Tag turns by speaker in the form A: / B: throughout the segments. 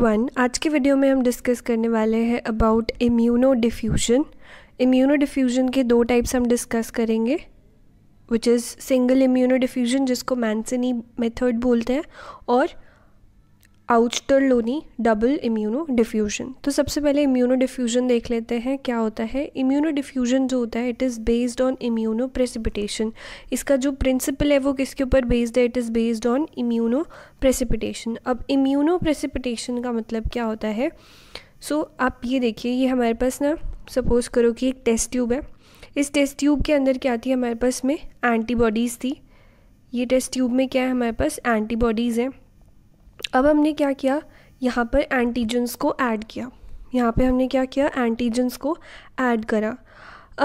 A: One आज के video में हम डिस्कस करने वाले हैं about immuno diffusion immuno diffusion के दो टाइप्स हम डिस्कस करेंगे which is single immuno diffusion जिसको मैंसनी मेथड बोलते हैं और आउचटरलोनी डबल इम्यूनो डिफ्यूजन तो सबसे पहले इम्यूनो डिफ्यूजन देख लेते हैं क्या होता है इम्यूनो डिफ्यूजन जो होता है it is based on immuno precipitation इसका जो प्रिंसिपल है वो किसके ऊपर बेस्ड है it is based on immuno precipitation अब इम्यूनो प्रेसिपिटेशन का मतलब क्या होता है सो so, आप ये देखिए ये हमारे पास ना सपोज़ करो कि एक टेस्ट ट्यूब है इस टेस्ट ट्यूब के अंदर क्या थी हमारे पास में एंटीबॉडीज़ थी ये टेस्ट ट्यूब में क्या है हमारे पास एंटीबॉडीज़ हैं अब हमने क्या किया यहाँ पर एंटीजन्स को ऐड किया यहाँ पे हमने क्या किया एंटीजन्स को ऐड करा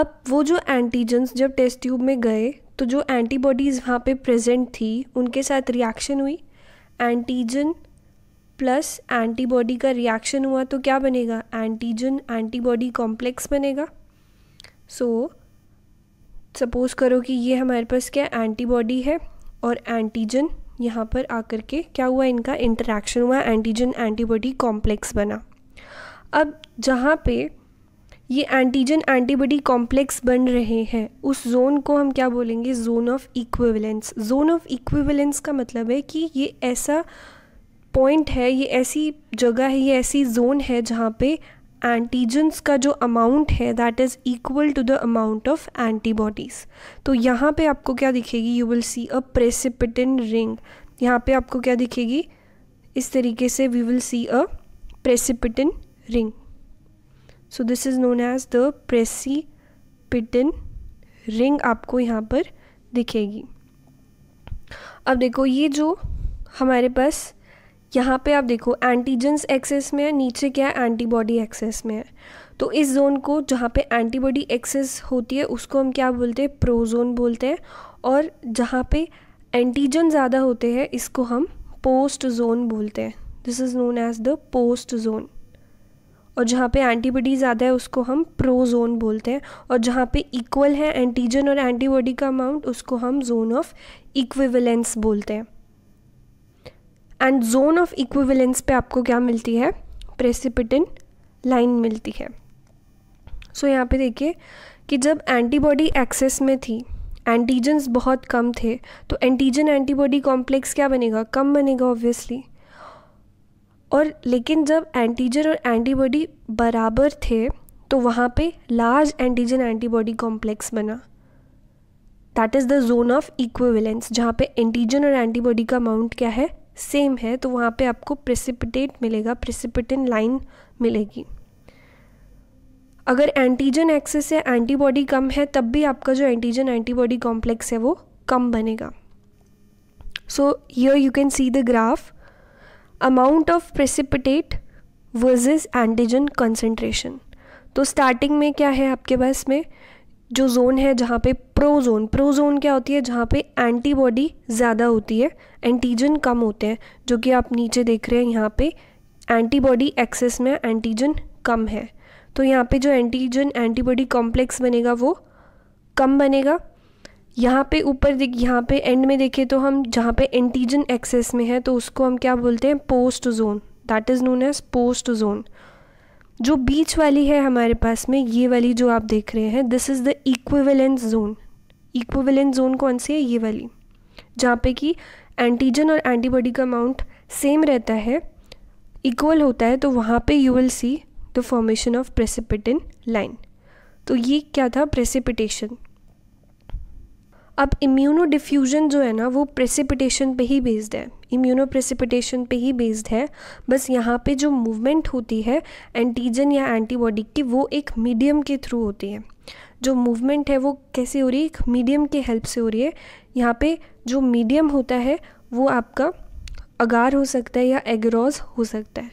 A: अब वो जो एंटीजन्स जब टेस्ट ट्यूब में गए तो जो एंटीबॉडीज़ वहाँ पे प्रेजेंट थी उनके साथ रिएक्शन हुई एंटीजन प्लस एंटीबॉडी का रिएक्शन हुआ तो क्या बनेगा एंटीजन एंटीबॉडी कॉम्प्लेक्स बनेगा सो so, सपोज़ करो कि ये हमारे पास क्या एंटीबॉडी है और एंटीजन यहाँ पर आकर के क्या हुआ इनका इंटरेक्शन हुआ एंटीजन एंटीबॉडी कॉम्प्लेक्स बना अब जहाँ पे ये एंटीजन एंटीबॉडी कॉम्प्लेक्स बन रहे हैं उस जोन को हम क्या बोलेंगे zone of equivalence zone of equivalence का मतलब है कि ये ऐसा पॉइंट है ये ऐसी जगह है ये ऐसी जोन है जहाँ पे एंटीजन्स का जो अमाउंट है that is equal to the amount of antibodies तो यहाँ पे आपको क्या दिखेगी you will see a precipitin ring यहाँ पे आपको क्या दिखेगी इस तरीके से we will see a precipitin ring so this is known as the precipitin ring आपको यहाँ पर दिखेगी अब देखो ये जो हमारे पास यहाँ पे आप देखो एंटीजेंस एक्सेस में है नीचे क्या है एंटीबॉडी एक्सेस में है तो इस जोन को जहाँ पे एंटीबॉडी एक्सेस होती है उसको हम क्या बोलते हैं प्रोजोन बोलते हैं और जहाँ पे एंटीजन ज़्यादा होते हैं इसको हम पोस्ट जोन बोलते हैं this is known as the post zone और जहाँ पे एंटीबॉडी ज़्यादा है उसको हम प्रोजोन बोलते हैं और जहाँ पे इक्वल है एंटीजन और एंटीबॉडी का अमाउंट उसको हम जोन ऑफ इक्विवेलेंस बोलते हैं एंड जोन ऑफ इक्विवेलेंस पे आपको क्या मिलती है प्रेसिपिटिन लाइन मिलती है सो so, यहाँ पे देखिए कि जब एंटीबॉडी एक्सेस में थी एंटीजन्स बहुत कम थे तो एंटीजन एंटीबॉडी कॉम्प्लेक्स क्या बनेगा कम बनेगा ऑब्वियसली और लेकिन जब एंटीजन और एंटीबॉडी बराबर थे तो वहाँ पे लार्ज एंटीजन एंटीबॉडी कॉम्प्लेक्स बना that is the zone of equivalence जहाँ पे एंटीजन और एंटीबॉडी का अमाउंट क्या है सेम है तो वहाँ पे आपको प्रेसिपिटेट मिलेगा प्रेसिपिटिन लाइन मिलेगी अगर एंटीजन एक्सेस है एंटीबॉडी कम है तब भी आपका जो एंटीजन एंटीबॉडी कॉम्प्लेक्स है वो कम बनेगा so here you can see the graph amount of precipitate versus antigen concentration तो स्टार्टिंग में क्या है आपके पास में जो जोन है जहाँ पे प्रोजोन प्रोजोन क्या होती है जहाँ पे एंटीबॉडी ज़्यादा होती है एंटीजन कम होते हैं जो कि आप नीचे देख रहे हैं यहाँ पे एंटीबॉडी एक्सेस में एंटीजन कम है तो यहाँ पे जो एंटीजन एंटीबॉडी कॉम्प्लेक्स बनेगा वो कम बनेगा यहाँ पे ऊपर देख यहाँ पे एंड में देखें तो हम जहाँ पे एंटीजन एक्सेस में है तो उसको हम क्या बोलते हैं post zone that is known as post zone जो बीच वाली है हमारे पास में ये वाली जो आप देख रहे हैं this is the equivalence zone equivalence zone कौन सी है ये वाली जहाँ पे कि एंटीजन और एंटीबॉडी का अमाउंट सेम रहता है इक्वल होता है तो वहाँ पे you will see the formation of precipitin line तो ये क्या था प्रेसिपिटेशन अब इम्यूनो डिफ्यूज़न जो है ना वो प्रेसिपिटेशन पे ही बेस्ड है इम्यूनो प्रेसिपिटेशन पे ही बेस्ड है बस यहाँ पे जो मूवमेंट होती है एंटीजन या एंटीबॉडी की वो एक मीडियम के थ्रू होती है जो मूवमेंट है वो कैसे हो रही है एक मीडियम के हेल्प से हो रही है यहाँ पे जो मीडियम होता है वो आपका अगार हो सकता है या एग्रोज हो सकता है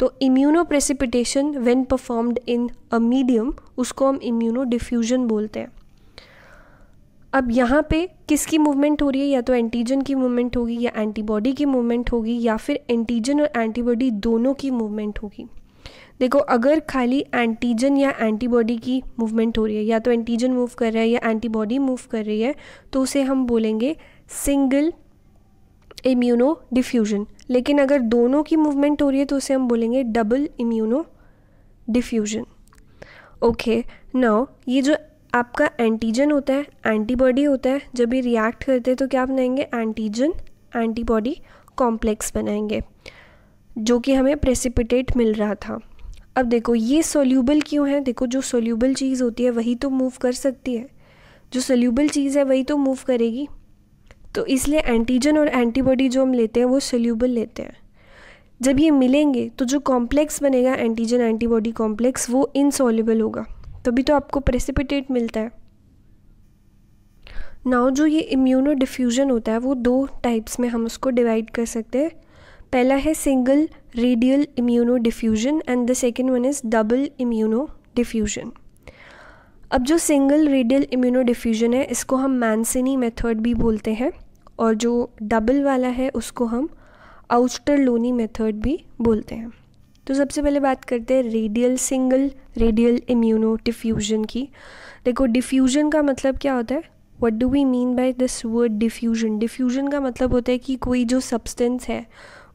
A: तो immuno precipitation when performed in a medium उसको हम इम्यूनो डिफ्यूजन बोलते हैं अब यहाँ पे किसकी मूवमेंट हो रही है या तो एंटीजन की मूवमेंट होगी या एंटीबॉडी की मूवमेंट होगी या फिर एंटीजन और एंटीबॉडी दोनों की मूवमेंट होगी देखो अगर खाली एंटीजन या एंटीबॉडी की मूवमेंट हो रही है या तो एंटीजन मूव कर रहा है या एंटीबॉडी मूव कर रही है तो उसे हम बोलेंगे सिंगल इम्यूनो डिफ्यूजन लेकिन अगर दोनों की मूवमेंट हो रही है तो उसे हम बोलेंगे double immuno diffusion okay now ये जो आपका एंटीजन होता है एंटीबॉडी होता है जब ये रिएक्ट करते हैं तो क्या बनाएंगे एंटीजन एंटीबॉडी कॉम्प्लेक्स बनाएंगे जो कि हमें प्रेसिपिटेट मिल रहा था अब देखो ये सोल्यूबल क्यों है देखो जो सोल्यूबल चीज़ होती है वही तो मूव कर सकती है जो सोल्यूबल चीज़ है वही तो मूव करेगी तो इसलिए एंटीजन और एंटीबॉडी जो हम लेते हैं वो सोल्यूबल लेते हैं जब ये मिलेंगे तो जो कॉम्प्लेक्स बनेगा एंटीजन एंटीबॉडी कॉम्प्लेक्स वो इनसॉल्यूबल होगा तभी तो आपको प्रेसिपिटेट मिलता है नाउ जो ये इम्यूनो डिफ्यूजन होता है वो दो टाइप्स में हम उसको डिवाइड कर सकते हैं पहला है single radial immuno diffusion and the second one is double immuno diffusion अब जो सिंगल रेडियल इम्यूनो डिफ्यूजन है इसको हम मैंसिनी मेथड भी बोलते हैं और जो डबल वाला है उसको हम आउस्टर लोनी मेथड भी बोलते हैं तो सबसे पहले बात करते हैं radial single radial immuno diffusion की देखो डिफ्यूजन का मतलब क्या होता है what do we mean by this word diffusion diffusion का मतलब होता है कि कोई जो सब्सटेंस है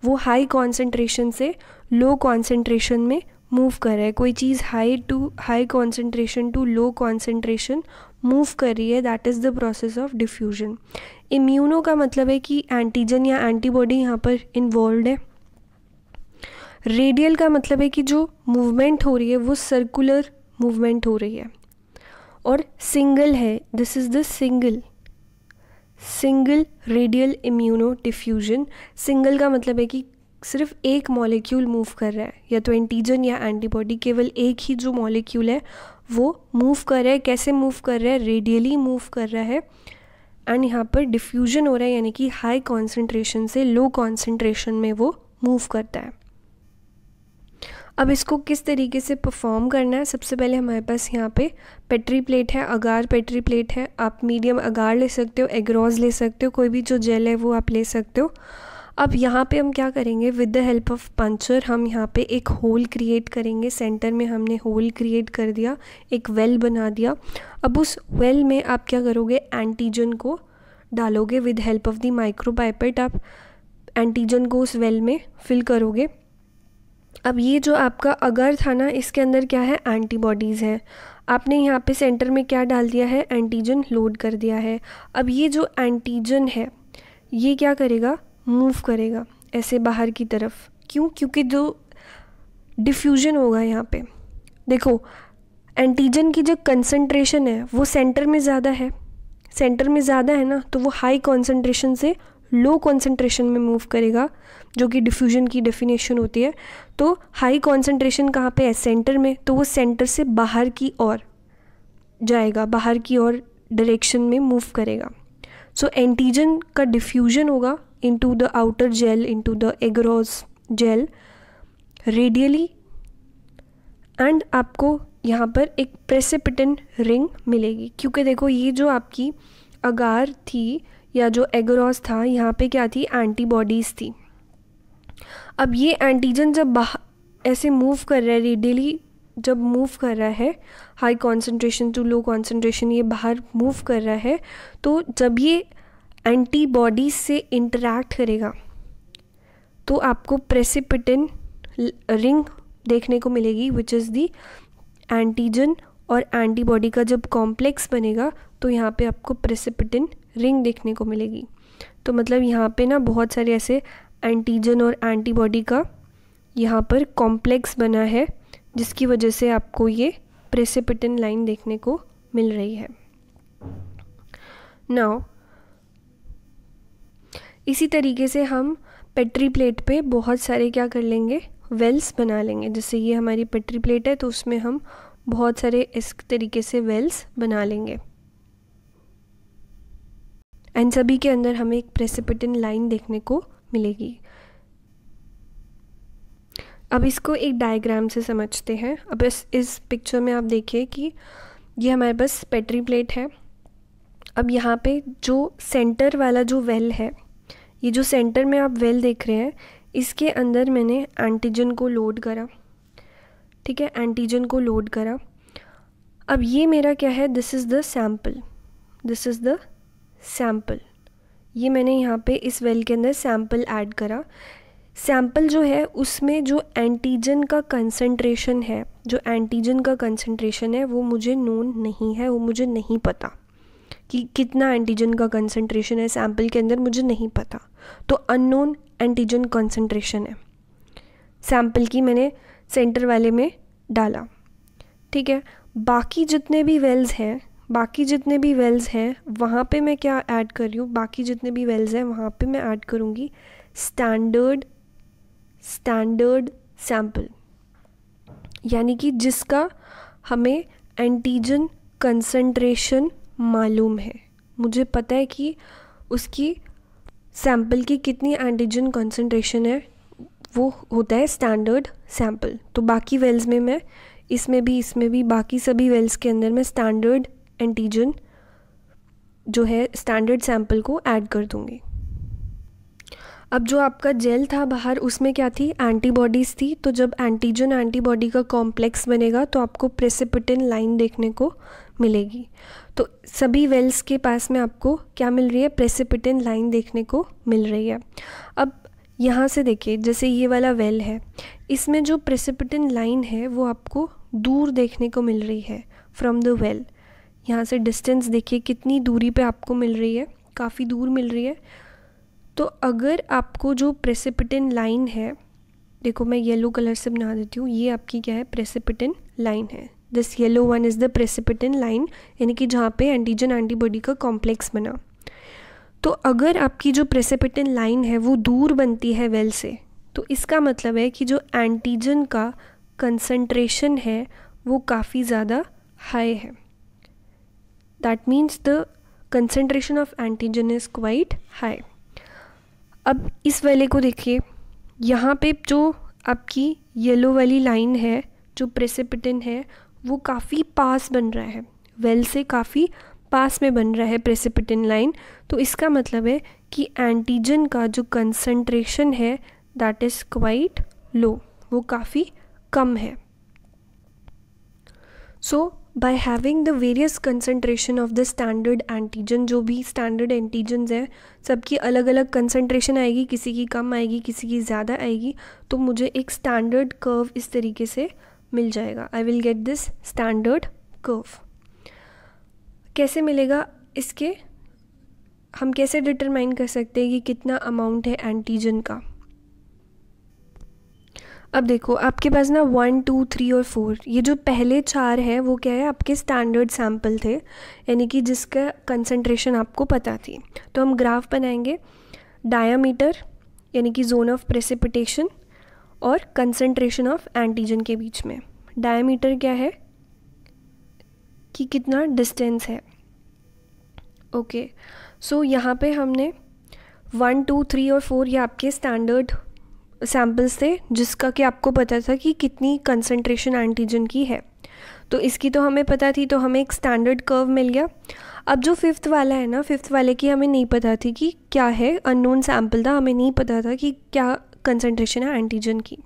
A: वो हाई कॉन्सेंट्रेशन से लो कॉन्सेंट्रेशन में मूव कर रहा है कोई चीज़ high to high concentration to low concentration move कर रही है that is the process of diffusion immuno का मतलब है कि एंटीजन या एंटीबॉडी यहाँ पर इन्वॉल्व है रेडियल का मतलब है कि जो मूवमेंट हो रही है वो सर्कुलर मूवमेंट हो रही है और सिंगल है this is the single single radial immuno diffusion single का मतलब है कि सिर्फ एक मॉलिक्यूल मूव कर रहा है या तो एंटीजन या एंटीबॉडी केवल एक ही जो मॉलिक्यूल है वो मूव कर रहा है कैसे मूव कर रहा है रेडियली मूव कर रहा है एंड यहाँ पर डिफ्यूजन हो रहा है यानी कि हाई कॉन्सेंट्रेशन से लो कॉन्सेंट्रेशन में वो मूव करता है अब इसको किस तरीके से परफॉर्म करना है सबसे पहले हमारे पास यहाँ पे पेट्री प्लेट है अगार पेट्री प्लेट है आप मीडियम अगार ले सकते हो एग्रोज ले सकते हो कोई भी जो जेल है वो आप ले सकते हो अब यहाँ पे हम क्या करेंगे with the help of puncher हम यहाँ पे एक होल क्रिएट करेंगे सेंटर में हमने होल क्रिएट कर दिया एक वेल बना दिया अब उस वेल में आप क्या करोगे एंटीजन को डालोगे with help of the micropipette आप एंटीजन को उस वेल में फिल करोगे अब ये जो आपका अगर था ना इसके अंदर क्या है एंटीबॉडीज़ है आपने यहाँ पे सेंटर में क्या डाल दिया है एंटीजन लोड कर दिया है अब ये जो एंटीजन है ये क्या करेगा मूव करेगा ऐसे बाहर की तरफ क्यों क्योंकि जो डिफ्यूजन होगा यहाँ पे देखो एंटीजन की जो कंसनट्रेशन है वो सेंटर में ज़्यादा है सेंटर में ज़्यादा है ना तो वो हाई कॉन्सेंट्रेशन से लो कॉन्सेंट्रेशन में मूव करेगा जो कि डिफ्यूजन की डेफिनेशन होती है तो हाई कॉन्सेंट्रेशन कहाँ पे है सेंटर में तो वो सेंटर से बाहर की ओर जाएगा बाहर की ओर डायरेक्शन में मूव करेगा सो so, एंटीजन का डिफ्यूजन होगा into the outer gel into the agarose gel radially and आपको यहाँ पर एक प्रेसिपिटन रिंग मिलेगी क्योंकि देखो ये जो आपकी अगार थी या जो एगोरॉस था यहाँ पे क्या थी एंटीबॉडीज़ थी अब ये एंटीजन जब बाहर ऐसे मूव कर रहा है रेडियली जब मूव कर रहा है high concentration to low concentration ये बाहर मूव कर रहा है तो जब ये एंटीबॉडीज से इंटरैक्ट करेगा तो आपको प्रेसिपिटिन रिंग देखने को मिलेगी विच इज़ दी एंटीजन और एंटीबॉडी का जब कॉम्प्लेक्स बनेगा तो यहाँ पे आपको प्रेसिपिटिन रिंग देखने को मिलेगी तो मतलब यहाँ पे ना बहुत सारे ऐसे एंटीजन और एंटीबॉडी का यहाँ पर कॉम्प्लेक्स बना है जिसकी वजह से आपको ये प्रेसिपिटिन लाइन देखने को मिल रही है नाउ इसी तरीके से हम पेट्री प्लेट पे बहुत सारे क्या कर लेंगे वेल्स बना लेंगे जैसे ये हमारी पेट्री प्लेट है तो उसमें हम बहुत सारे इस तरीके से वेल्स बना लेंगे एंड सभी के अंदर हमें एक प्रेसिपिटिन लाइन देखने को मिलेगी अब इसको एक डायग्राम से समझते हैं अब इस इस पिक्चर में आप देखिए कि ये हमारे पास पेट्री प्लेट है अब यहाँ पे जो सेंटर वाला जो वेल है ये जो सेंटर में आप वेल देख रहे हैं इसके अंदर मैंने एंटीजन को लोड करा ठीक है एंटीजन को लोड करा अब ये मेरा क्या है this is the sample this is the sample ये मैंने यहाँ पे इस वेल के अंदर सैम्पल ऐड करा सैम्पल जो है उसमें जो एंटीजन का कंसंट्रेशन है जो एंटीजन का कंसंट्रेशन है वो मुझे नोन नहीं है वो मुझे नहीं पता कि कितना एंटीजन का कंसंट्रेशन है सैम्पल के अंदर मुझे नहीं पता तो अननोन एंटीजन कंसंट्रेशन है सैम्पल की मैंने सेंटर वाले में डाला ठीक है बाकी जितने भी वेल्स हैं बाकी जितने भी वेल्स हैं वहाँ पे मैं क्या ऐड कर रही हूँ बाकी जितने भी वेल्स हैं वहाँ पे मैं ऐड करूँगी स्टैंडर्ड स्टैंडर्ड सैम्पल यानी कि जिसका हमें एंटीजन कंसंट्रेशन मालूम है मुझे पता है कि उसकी सैम्पल की कितनी एंटीजन कंसंट्रेशन है वो होता है स्टैंडर्ड सैम्पल तो बाकी वेल्स में मैं इसमें भी इसमें भी बाकी सभी वेल्स के अंदर मैं स्टैंडर्ड एंटीजन जो है स्टैंडर्ड सैंपल को ऐड कर दूँगी अब जो आपका जेल था बाहर उसमें क्या थी एंटीबॉडीज़ थी तो जब एंटीजन एंटीबॉडी का कॉम्प्लेक्स बनेगा तो आपको प्रेसिपिटिन लाइन देखने को मिलेगी तो सभी वेल्स के पास में आपको क्या मिल रही है प्रेसिपिटिन लाइन देखने को मिल रही है अब यहाँ से देखिए जैसे ये वाला वेल है इसमें जो प्रेसिपिटिन लाइन है वो आपको दूर देखने को मिल रही है फ्रॉम द वेल यहाँ से डिस्टेंस देखिए कितनी दूरी पे आपको मिल रही है काफ़ी दूर मिल रही है तो अगर आपको जो प्रेसिपिटिन लाइन है देखो मैं येलो कलर से बना देती हूँ ये आपकी क्या है प्रेसिपिटिन लाइन है this yellow one is the precipitin line यानी कि जहाँ पे एंटीजन एंटीबॉडी का कॉम्प्लेक्स बना तो अगर आपकी जो प्रेसिपिटिन लाइन है वो दूर बनती है वेल से तो इसका मतलब है कि जो एंटीजन का कंसनट्रेशन है वो काफ़ी ज़्यादा हाई है that means the concentration of antigen is quite high अब इस वाले को देखिए यहाँ पे जो आपकी येलो वाली लाइन है जो प्रेसिपिटिन है वो काफ़ी पास बन रहा है वेल से काफ़ी पास में बन रहा है प्रेसिपिटिन लाइन तो इसका मतलब है कि एंटीजन का जो कंसनट्रेशन है दैट इज़ क्वाइट लो वो काफ़ी कम है so so, by having the various concentration of the standard antigen जो भी स्टैंडर्ड एंटीजन है सबकी अलग अलग कंसनट्रेशन आएगी किसी की कम आएगी किसी की ज़्यादा आएगी तो मुझे एक स्टैंडर्ड कर्व इस तरीके से मिल जाएगा I will get this standard curve कैसे मिलेगा इसके हम कैसे डिटरमाइन कर सकते हैं कि कितना अमाउंट है एंटीजन का अब देखो आपके पास ना वन टू थ्री और फोर ये जो पहले चार हैं वो क्या है आपके स्टैंडर्ड सैम्पल थे यानी कि जिसका कंसंट्रेशन आपको पता थी तो हम ग्राफ बनाएंगे डायामीटर यानी कि जोन ऑफ प्रेसिपिटेशन और कंसंट्रेशन ऑफ एंटीजन के बीच में डायामीटर क्या है कि कितना डिस्टेंस है ओके okay. सो so, यहाँ पे हमने वन टू थ्री और फोर ये आपके स्टैंडर्ड सैम्पल्स थे जिसका कि आपको पता था कि कितनी कंसनट्रेशन एंटीजन की है तो इसकी तो हमें पता थी तो हमें एक स्टैंडर्ड कर्व मिल गया अब जो फिफ्थ वाला है ना फिफ्थ वाले की हमें नहीं पता थी कि क्या है अननोन सैम्पल था हमें नहीं पता था कि क्या कंसनट्रेशन है एंटीजन की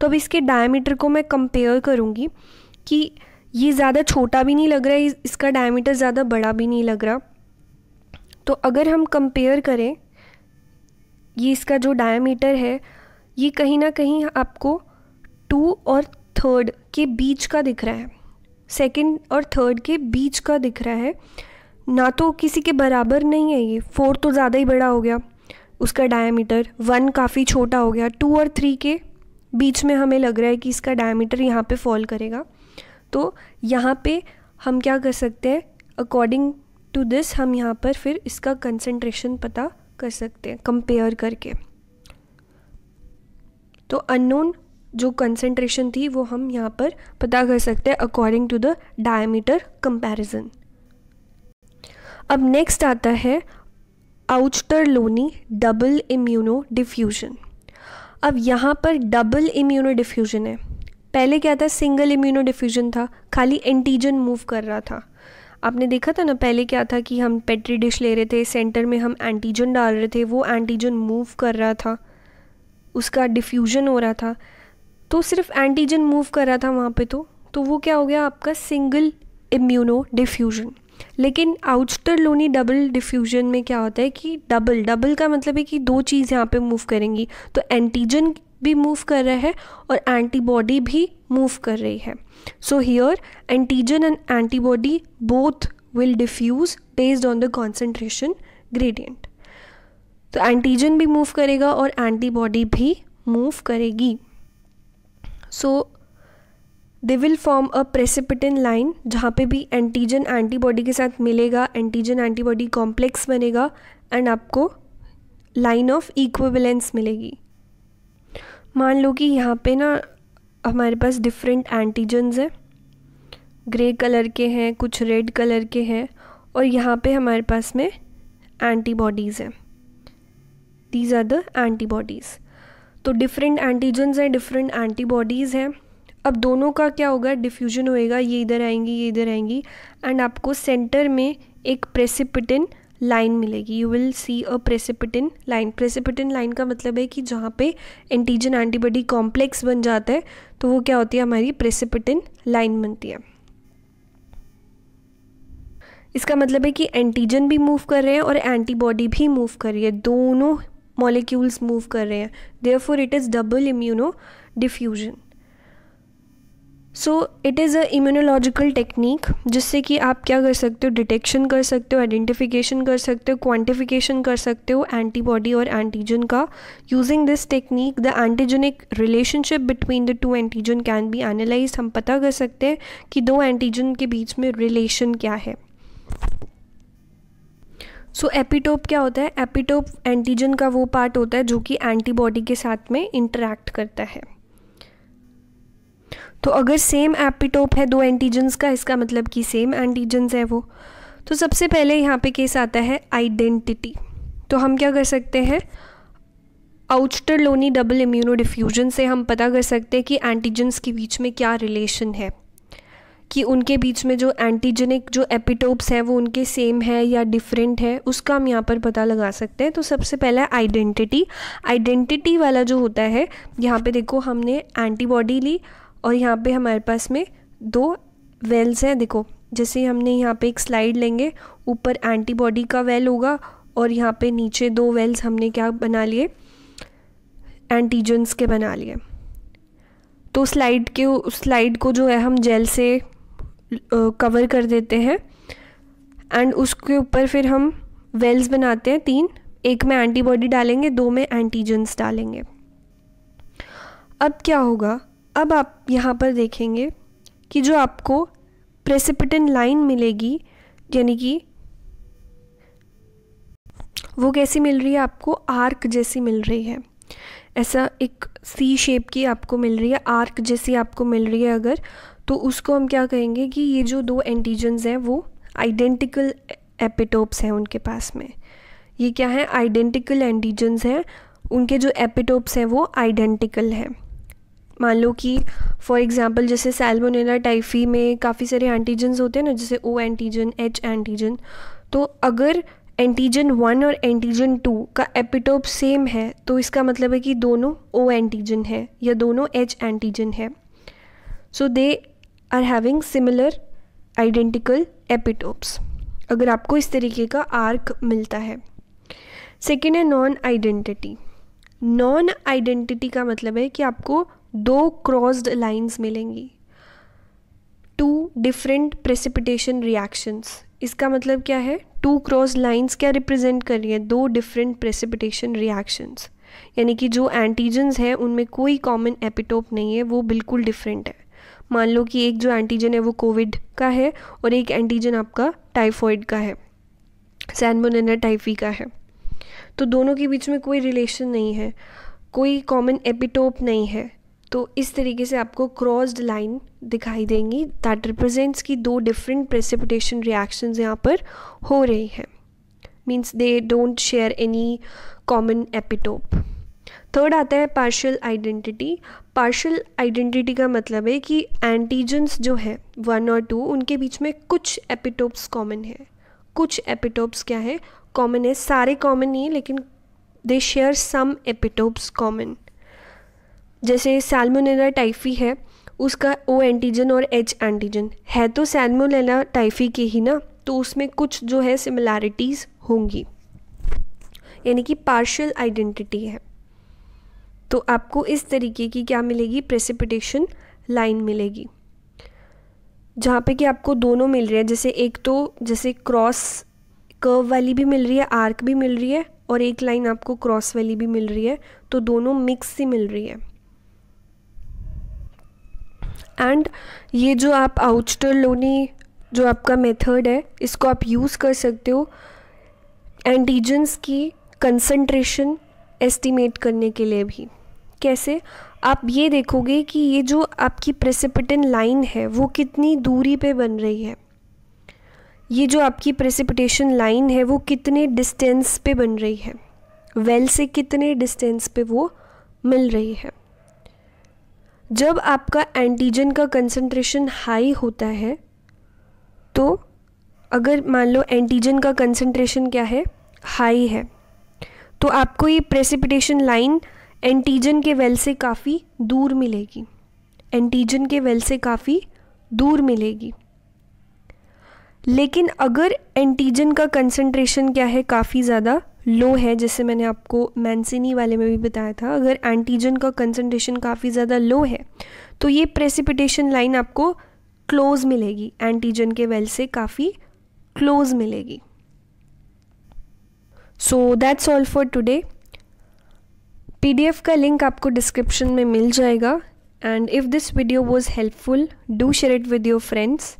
A: तो अब इसके डायमीटर को मैं कंपेयर करूँगी कि ये ज़्यादा छोटा भी नहीं लग रहा है इसका डायमीटर ज़्यादा बड़ा भी नहीं लग रहा तो अगर हम कंपेयर करें ये इसका जो डायमीटर है ये कहीं ना कहीं आपको टू और थर्ड के बीच का दिख रहा है सेकेंड और थर्ड के बीच का दिख रहा है ना तो किसी के बराबर नहीं है ये फोर तो ज़्यादा ही बड़ा हो गया उसका डायमीटर वन काफ़ी छोटा हो गया टू और थ्री के बीच में हमें लग रहा है कि इसका डायमीटर यहाँ पे फॉल करेगा तो यहाँ पे हम क्या कर सकते हैं अकॉर्डिंग टू दिस हम यहाँ पर फिर इसका कंसनट्रेशन पता कर सकते हैं कंपेयर करके तो अननोन जो कंसेंट्रेशन थी वो हम यहाँ पर पता कर सकते हैं according to the diameter comparison अब नेक्स्ट आता है Ouchterlony double immuno diffusion अब यहाँ पर डबल इम्यूनो डिफ्यूजन है पहले क्या था सिंगल इम्यूनो डिफ्यूजन था खाली एंटीजन मूव कर रहा था आपने देखा था ना पहले क्या था कि हम पेट्री डिश ले रहे थे सेंटर में हम एंटीजन डाल रहे थे वो एंटीजन मूव कर रहा था उसका डिफ्यूजन हो रहा था तो सिर्फ एंटीजन मूव कर रहा था वहाँ पे तो तो वो क्या हो गया आपका सिंगल इम्यूनो डिफ्यूजन लेकिन आउटस्टर लोनी डबल डिफ्यूजन में क्या होता है कि डबल डबल का मतलब है कि दो चीज़ यहाँ पे मूव करेंगी तो एंटीजन भी मूव कर रहा है और एंटीबॉडी भी मूव कर रही है so here antigen and antibody both will diffuse based on the concentration gradient तो एंटीजन भी मूव करेगा और एंटीबॉडी भी मूव करेगी so they will form a precipitin line जहाँ पे भी एंटीजन एंटीबॉडी के साथ मिलेगा एंटीजन एंटीबॉडी कॉम्प्लेक्स बनेगा एंड आपको लाइन ऑफ इक्विवेलेंस मिलेगी मान लो कि यहाँ पे ना हमारे पास डिफरेंट एंटीजन्स हैं ग्रे कलर के हैं कुछ रेड कलर के हैं और यहाँ पे हमारे पास में एंटीबॉडीज़ हैं दीज आर द एंटीबॉडीज़ तो डिफरेंट एंटीजन्स हैं डिफरेंट एंटीबॉडीज़ हैं अब दोनों का क्या होगा डिफ्यूजन होएगा ये इधर आएंगी ये इधर आएंगी एंड आपको सेंटर में एक प्रेसिपिटिन लाइन मिलेगी you will see a precipitin line precipitin line का मतलब है कि जहाँ पे एंटीजन एंटीबॉडी कॉम्प्लेक्स बन जाता है तो वो क्या होती है हमारी प्रेसिपिटिन लाइन बनती है इसका मतलब है कि एंटीजन भी मूव कर रहे हैं और एंटीबॉडी भी मूव कर रही है दोनों मॉलिक्यूल्स मूव कर रहे हैं therefore it is double immuno diffusion so it is a immunological technique जिससे कि आप क्या कर सकते हो डिटेक्शन कर सकते हो आइडेंटिफिकेशन कर सकते हो क्वान्टिफिकेशन कर सकते हो एंटीबॉडी और एंटीजन का using this technique the antigenic relationship between the two antigen can be analyse हम पता कर सकते हैं कि दो एंटीजन के बीच में रिलेशन क्या है सो so, एपिटोप क्या होता है एपिटोप एंटीजन का वो पार्ट होता है जो कि एंटीबॉडी के साथ में इंटरेक्ट करता है तो अगर सेम एपिटोप है दो एंटीजन्स का इसका मतलब कि सेम एंटीजन्स है वो तो सबसे पहले यहाँ पे केस आता है आइडेंटिटी तो हम क्या कर सकते हैं Ouchterlony double immuno diffusion से हम पता कर सकते हैं कि एंटीजन्स के बीच में क्या रिलेशन है कि उनके बीच में जो एंटीजेनिक जो एपिटोप्स हैं वो उनके सेम है या डिफरेंट है उसका हम यहाँ पर पता लगा सकते हैं तो सबसे पहला आइडेंटिटी आइडेंटिटी वाला जो होता है यहाँ पे देखो हमने एंटीबॉडी ली और यहाँ पे हमारे पास में दो वेल्स हैं देखो जैसे हमने यहाँ पे एक स्लाइड लेंगे ऊपर एंटीबॉडी का वेल होगा और यहाँ पर नीचे दो वेल्स हमने क्या बना लिए एंटीजन्स के बना लिए तो स्लाइड के स्लाइड को जो है हम जेल से कवर कर देते हैं एंड उसके ऊपर फिर हम वेल्स बनाते हैं तीन एक में एंटीबॉडी डालेंगे दो में एंटीजन्स डालेंगे अब क्या होगा अब आप यहाँ पर देखेंगे कि जो आपको प्रेसिपिटिन लाइन मिलेगी यानी कि वो कैसी मिल रही है आपको आर्क जैसी मिल रही है ऐसा एक सी शेप की आपको मिल रही है आर्क जैसी आपको मिल रही है अगर तो उसको हम क्या कहेंगे कि ये जो दो एंटीजन्स हैं वो आइडेंटिकल एपिटोप्स हैं उनके पास में ये क्या है आइडेंटिकल एंटीजन्स हैं उनके जो एपिटोप्स हैं वो आइडेंटिकल हैं मान लो कि फॉर एग्जांपल जैसे सैल्मोनेला टाइफी में काफ़ी सारे एंटीजन्स होते हैं ना जैसे ओ एंटीजन एच एंटीजन तो अगर एंटीजन वन और एंटीजन टू का एपिटोप सेम है तो इसका मतलब है कि दोनों ओ एंटीजन है या दोनों एच एंटीजन है so they are having similar identical epitopes अगर आपको इस तरीके का आर्क मिलता है सेकेंड है नॉन आइडेंटिटी नॉन आइडेंटिटी का मतलब है कि आपको दो क्रॉस्ड लाइंस मिलेंगी टू डिफरेंट प्रेसिपिटेशन रिएक्शंस इसका मतलब क्या है टू क्रॉस लाइंस क्या रिप्रेजेंट कर रही है दो डिफरेंट प्रेसिपिटेशन रिएक्शंस यानी कि जो एंटीजन्स हैं उनमें कोई कॉमन एपिटोप नहीं है वो बिल्कुल डिफरेंट है मान लो कि एक जो एंटीजन है वो कोविड का है और एक एंटीजन आपका टाइफॉइड का है सैनमोनेना टाइफी का है तो दोनों के बीच में कोई रिलेशन नहीं है कोई कॉमन एपिटोप नहीं है तो इस तरीके से आपको क्रॉस्ड लाइन दिखाई देंगी दैट रिप्रेजेंट्स की दो डिफरेंट प्रेसिपिटेशन रिएक्शंस यहाँ पर हो रही हैं means they don't share any common epitope third आता है पार्शियल आइडेंटिटी पार्शियल आइडेंटिटी का मतलब है कि एंटीजन्स जो है वन और टू उनके बीच में कुछ एपिटोप्स कॉमन है कुछ एपिटोप्स क्या है कॉमन है सारे कॉमन नहीं है लेकिन they share some epitopes common जैसे सैलमोनेला टाइफी है उसका ओ एंटीजन और एच एंटीजन है तो सैलमोनेला टाइफी के ही ना तो उसमें कुछ जो है सिमिलैरिटीज़ होंगी यानी कि पार्शियल आइडेंटिटी है तो आपको इस तरीके की क्या मिलेगी प्रेसिपिटेशन लाइन मिलेगी जहाँ पे कि आपको दोनों मिल रहे हैं जैसे एक तो जैसे क्रॉस कर्व वाली भी मिल रही है आर्क भी मिल रही है और एक लाइन आपको क्रॉस वाली भी मिल रही है तो दोनों मिक्स ही मिल रही है एंड ये जो आप आउटस्टर लोनी जो आपका मेथड है इसको आप यूज़ कर सकते हो एंटीजन्स की कंसंट्रेशन एस्टिमेट करने के लिए भी कैसे आप ये देखोगे कि ये जो आपकी प्रेसिपिटन लाइन है वो कितनी दूरी पे बन रही है ये जो आपकी प्रेसिपिटेशन लाइन है वो कितने डिस्टेंस पे बन रही है वेल well से कितने डिस्टेंस पे वो मिल रही है जब आपका एंटीजन का कंसंट्रेशन हाई होता है तो अगर मान लो एंटीजन का कंसंट्रेशन क्या है हाई है तो आपको ये प्रेसिपिटेशन लाइन एंटीजन के वेल से काफ़ी दूर मिलेगी एंटीजन के वेल से काफ़ी दूर मिलेगी लेकिन अगर एंटीजन का कंसंट्रेशन क्या है काफ़ी ज़्यादा लो है जैसे मैंने आपको मैंसिनी वाले में भी बताया था अगर एंटीजन का कंसंट्रेशन काफ़ी ज़्यादा लो है तो ये प्रेसिपिटेशन लाइन आपको क्लोज मिलेगी एंटीजन के वेल से काफ़ी क्लोज मिलेगी so that's all for today PDF का लिंक आपको डिस्क्रिप्शन में मिल जाएगा and if this video was helpful do share it with your friends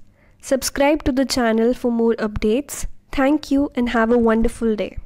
A: subscribe to the channel for more updates thank you and have a wonderful day